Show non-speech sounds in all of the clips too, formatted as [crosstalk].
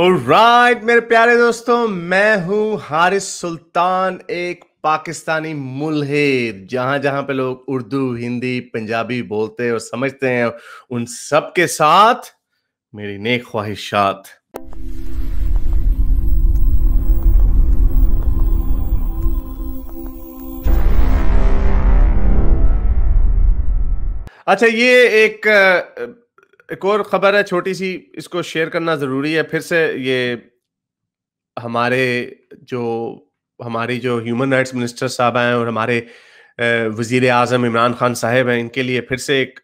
right मेरे प्यारे दोस्तों मैं हूं हारिस सुल्तान एक पाकिस्तानी मुलहिद जहां जहां पे लोग उर्दू हिंदी पंजाबी बोलते और समझते हैं उन सब के साथ मेरी नेक ख्वाहिशात अच्छा ये एक एक और खबर है छोटी सी इसको शेयर करना ज़रूरी है फिर से ये हमारे जो हमारी जो ह्यूमन राइट्स मिनिस्टर साहब हैं और हमारे वजीर आजम इमरान खान साहब हैं इनके लिए फिर से एक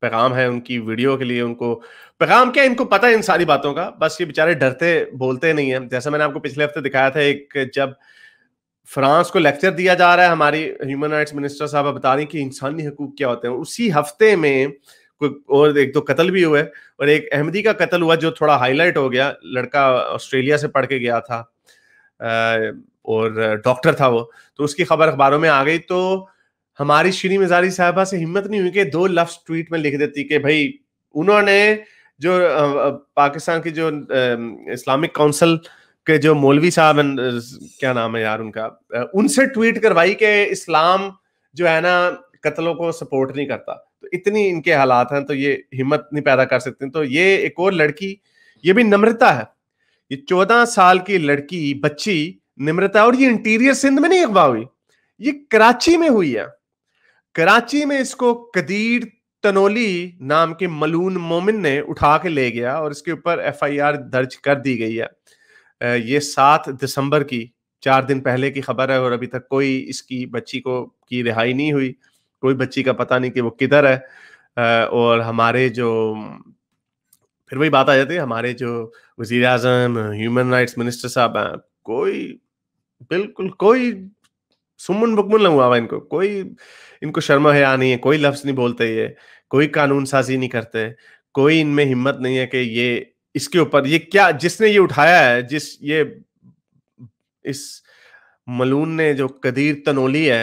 पैगाम है उनकी वीडियो के लिए उनको पैगाम क्या इनको पता है इन सारी बातों का बस ये बेचारे डरते बोलते नहीं है जैसा मैंने आपको पिछले हफ्ते दिखाया था एक जब फ्रांस को लेक्चर दिया जा रहा है हमारी ह्यूमन राइट्स मिनिस्टर साहब बता रही कि इंसानी हकूक क्या होते हैं उसी हफ्ते में और एक दो कत्ल भी हुए और एक अहमदी का कत्ल हुआ जो थोड़ा हाईलाइट हो गया लड़का ऑस्ट्रेलिया से पढ़ के गया था और डॉक्टर था वो तो उसकी खबर अखबारों में आ गई तो हमारी श्री मिजारी साहबा से हिम्मत नहीं हुई कि दो लफ्स ट्वीट में लिख देती कि भाई उन्होंने जो पाकिस्तान की जो इस्लामिक काउंसिल के जो मौलवी साहब क्या नाम है यार उनका उनसे ट्वीट करवाई कि इस्लाम जो है ना कत्लों को सपोर्ट नहीं करता इतनी इनके हालात हैं तो ये हिम्मत नहीं पैदा कर सकते तो ये एक और लड़की ये भी नम्रता है ये चौदह साल की लड़की बच्ची निम्रता और ये इंटीरियर सिंध में नहीं अगवा हुई ये कराची में हुई है कराची में इसको कदीर तनोली नाम के मलून मोमिन ने उठा के ले गया और इसके ऊपर एफआईआर दर्ज कर दी गई है ये सात दिसंबर की चार दिन पहले की खबर है और अभी तक कोई इसकी बच्ची को की रिहाई नहीं हुई कोई बच्ची का पता नहीं कि वो किधर है और हमारे जो फिर वही बात आ जाती है हमारे जो वजीर आजम ह्यूमन राइट्स मिनिस्टर साहब हैं कोई बिल्कुल कोई सुमन बुकमन लगा हुआ इनको कोई इनको शर्म हया नहीं है कोई लफ्ज नहीं बोलते ये कोई कानून साजी नहीं करते कोई इनमें हिम्मत नहीं है कि ये इसके ऊपर ये क्या जिसने ये उठाया है जिस ये इस मलून ने जो कदीर तनोली है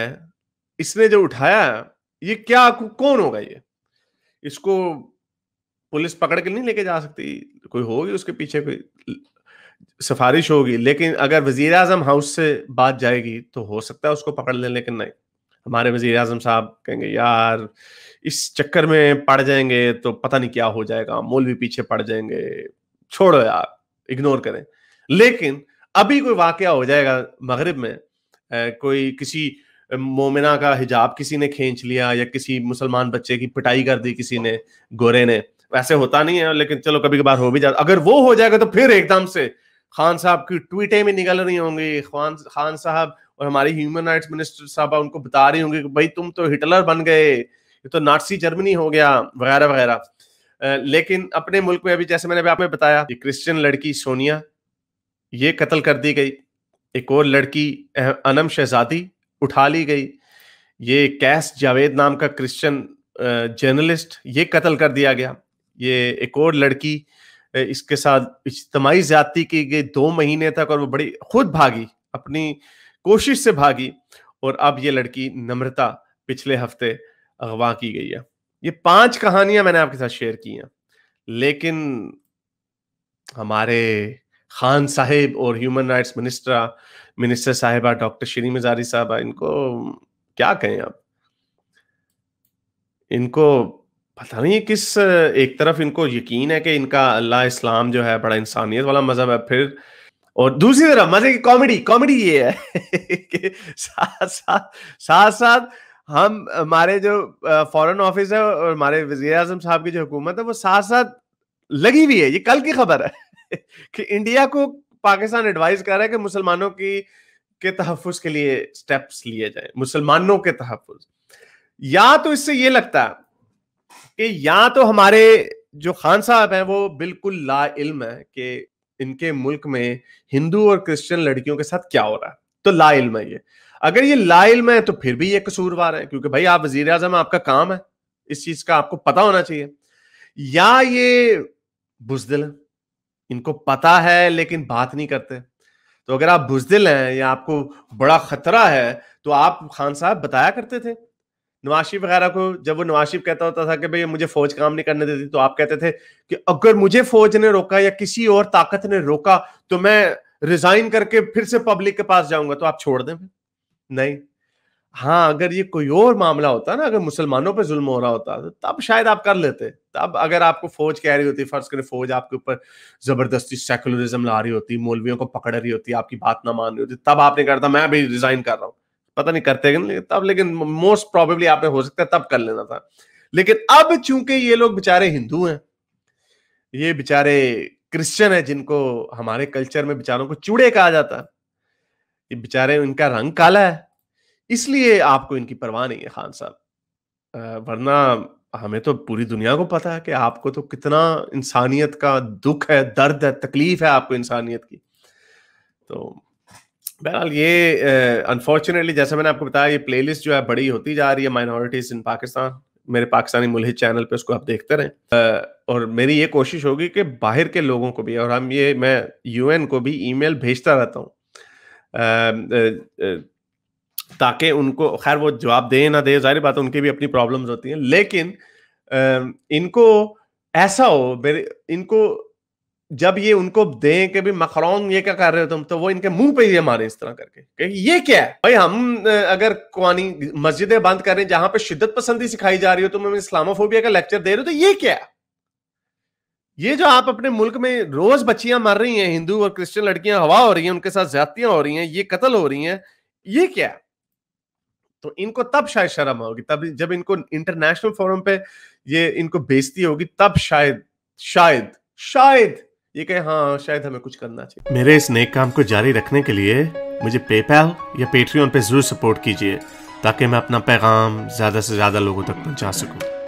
इसने जो उठाया ये क्या कौन होगा ये इसको पुलिस पकड़ के नहीं लेके जा सकती कोई होगी उसके पीछे कोई सिफारिश होगी लेकिन अगर वजीर आजम हाउस से बात जाएगी तो हो सकता है उसको पकड़ ले लेकिन नहीं हमारे वजीर अजम साहब कहेंगे यार इस चक्कर में पड़ जाएंगे तो पता नहीं क्या हो जाएगा मोल भी पीछे पड़ जाएंगे छोड़ो यार इग्नोर करें लेकिन अभी कोई वाक़ हो जाएगा मगरब में कोई किसी मोमिना का हिजाब किसी ने खींच लिया या किसी मुसलमान बच्चे की पिटाई कर दी किसी ने गोरे ने वैसे होता नहीं है लेकिन चलो कभी कभार हो भी जाता अगर वो हो जाएगा तो फिर एकदम से खान साहब की ट्वीटें भी निकल रही होंगी खान खान साहब और हमारी ह्यूमन राइट्स मिनिस्टर साहब उनको बता रही होंगी कि भाई तुम तो हिटलर बन गए ये तो नाटसी जर्मनी हो गया वगैरह वगैरह लेकिन अपने मुल्क में अभी जैसे मैंने अभी आपने बताया कि क्रिश्चियन लड़की सोनिया ये कत्ल कर दी गई एक और लड़की अनम शहजादी उठा ली गई ये कैस जावेद नाम का क्रिश्चियन जर्नलिस्ट ये कत्ल कर दिया गया ये एक और लड़की इसके साथ इज्तमाही ज्यादती की गई दो महीने तक और वो बड़ी खुद भागी अपनी कोशिश से भागी और अब ये लड़की नम्रता पिछले हफ्ते अगवा की गई है ये पांच कहानियां मैंने आपके साथ शेयर की हैं लेकिन हमारे खान साहेब और ह्यूमन राइट्स मिनिस्टर मिनिस्टर साहेबा डॉक्टर श्री मजारी साहब इनको क्या कहें आप इनको पता नहीं किस एक तरफ इनको यकीन है कि इनका अल्लाह इस्लाम जो है बड़ा इंसानियत वाला मजहब है फिर और दूसरी तरफ मजे की कॉमेडी कॉमेडी ये है [laughs] कि साथ साथ साथ साथ हम हमारे जो फॉरेन ऑफिस है और हमारे वजीर आजम साहब की जो हुकूमत है वो साथ साथ लगी हुई है ये कल की खबर है [laughs] कि इंडिया को पाकिस्तान एडवाइज कर रहा है कि मुसलमानों की के तहफुज के लिए स्टेप्स लिए जाए मुसलमानों के तहफ़ या तो इससे ये लगता कि या तो हमारे जो खान साहब हैं वो बिल्कुल ला इल्म है कि इनके मुल्क में हिंदू और क्रिश्चियन लड़कियों के साथ क्या हो रहा है तो ला इल्म है ये अगर ये ला इल्म है तो फिर भी ये कसूरवार है क्योंकि भाई आप वजीर आजम आपका काम है इस चीज का आपको पता होना चाहिए या ये बुजदिल इनको पता है लेकिन बात नहीं करते तो अगर आप बुजदिल हैं या आपको बड़ा खतरा है तो आप खान साहब बताया करते थे नवाशिफ वगैरह को जब वो नवाशिफ कहता होता था कि भाई मुझे फौज काम नहीं करने देती तो आप कहते थे कि अगर मुझे फौज ने रोका या किसी और ताकत ने रोका तो मैं रिजाइन करके फिर से पब्लिक के पास जाऊंगा तो आप छोड़ दें नहीं हाँ अगर ये कोई और मामला होता ना अगर मुसलमानों पे जुल्म हो रहा होता तो तब शायद आप कर लेते तब अगर आपको फौज कह रही होती फर्ज करें फौज आपके ऊपर जबरदस्ती सेकुलरिज्म ला रही होती मौलवियों को पकड़ रही होती आपकी बात ना मान रही होती तब आपने करता मैं भी रिजाइन कर रहा हूँ पता नहीं करते कि नहीं तब लेकिन मोस्ट प्रॉबेबली आपने हो सकता है तब कर लेना था लेकिन अब चूंकि ये लोग बेचारे हिंदू हैं ये बेचारे क्रिश्चियन है जिनको हमारे कल्चर में बेचारों को चूड़े कहा जाता है ये बेचारे उनका रंग काला है इसलिए आपको इनकी परवाह नहीं है खान साहब वरना हमें तो पूरी दुनिया को पता है कि आपको तो कितना इंसानियत का दुख है दर्द है तकलीफ है आपको इंसानियत की तो बहरहाल ये अनफॉर्चुनेटली जैसा मैंने आपको बताया ये प्लेलिस्ट जो है बड़ी होती जा रही है माइनॉरिटीज इन पाकिस्तान मेरे पाकिस्तानी मुलहित चैनल पे उसको आप देखते रहें और मेरी ये कोशिश होगी कि बाहर के लोगों को भी और हम ये मैं यूएन को भी ईमेल भेजता रहता हूँ ताकि उनको खैर वो जवाब दे ना दे जाहिर बात उनकी भी अपनी प्रॉब्लम्स होती हैं लेकिन इनको ऐसा हो मेरे इनको जब ये उनको दें कि भी मखरौन ये क्या कर रहे हो तुम तो वो इनके मुंह पे ही मारे इस तरह करके ये क्या है भाई हम अगर कवानी मस्जिदें बंद कर रहे हैं जहां पे शिद्दत पसंदी सिखाई जा रही हो तुम हमें इस्लामोफोबिया का लेक्चर दे रहे हो तो ये क्या है ये जो आप अपने मुल्क में रोज बच्चियां मर रही हैं हिंदू और क्रिश्चियन लड़कियां हवा हो रही हैं उनके साथ ज्यादतियां हो रही हैं ये कत्ल हो रही हैं ये क्या है तो इनको तब शायद शर्म होगी तब जब इनको इंटरनेशनल फोरम पे ये इनको बेजती होगी तब शायद शायद शायद ये कहे हाँ शायद हमें कुछ करना चाहिए मेरे इस नेक काम को जारी रखने के लिए मुझे पेपैल या पेट्रियन पे जरूर सपोर्ट कीजिए ताकि मैं अपना पैगाम ज्यादा से ज्यादा लोगों तक पहुंचा सकूं